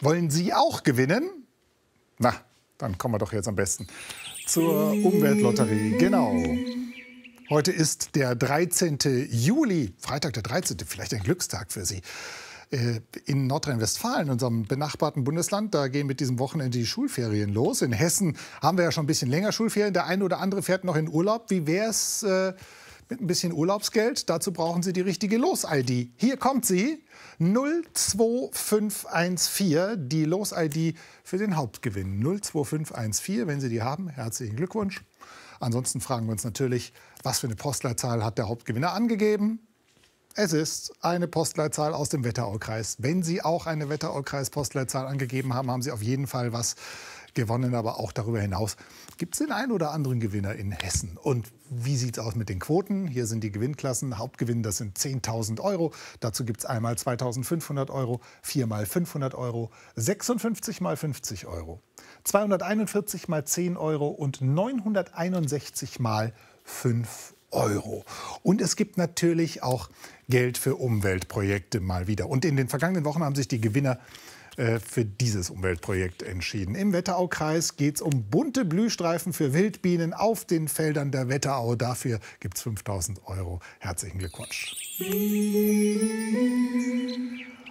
Wollen Sie auch gewinnen? Na, dann kommen wir doch jetzt am besten zur Umweltlotterie. Genau. Heute ist der 13. Juli, Freitag der 13., vielleicht ein Glückstag für Sie. Äh, in Nordrhein-Westfalen, unserem benachbarten Bundesland, da gehen mit diesem Wochenende die Schulferien los. In Hessen haben wir ja schon ein bisschen länger Schulferien. Der eine oder andere fährt noch in Urlaub. Wie wäre es, äh, mit ein bisschen Urlaubsgeld. Dazu brauchen Sie die richtige Los-ID. Hier kommt sie. 02514, die Los-ID für den Hauptgewinn. 02514, wenn Sie die haben, herzlichen Glückwunsch. Ansonsten fragen wir uns natürlich, was für eine Postleitzahl hat der Hauptgewinner angegeben? Es ist eine Postleitzahl aus dem Wetteraukreis. Wenn Sie auch eine Wetteraukreis-Postleitzahl angegeben haben, haben Sie auf jeden Fall was gewonnen, aber auch darüber hinaus gibt es den einen oder anderen Gewinner in Hessen. Und wie sieht es aus mit den Quoten? Hier sind die Gewinnklassen. Hauptgewinn, das sind 10.000 Euro. Dazu gibt es einmal 2.500 Euro, viermal 500 Euro, 56 mal 50 Euro, 241 mal 10 Euro und 961 mal 5 Euro. Und es gibt natürlich auch Geld für Umweltprojekte mal wieder. Und in den vergangenen Wochen haben sich die Gewinner äh, für dieses Umweltprojekt entschieden. Im Wetteraukreis geht es um bunte Blühstreifen für Wildbienen auf den Feldern der Wetterau. Dafür gibt es 5000 Euro. Herzlichen Glückwunsch.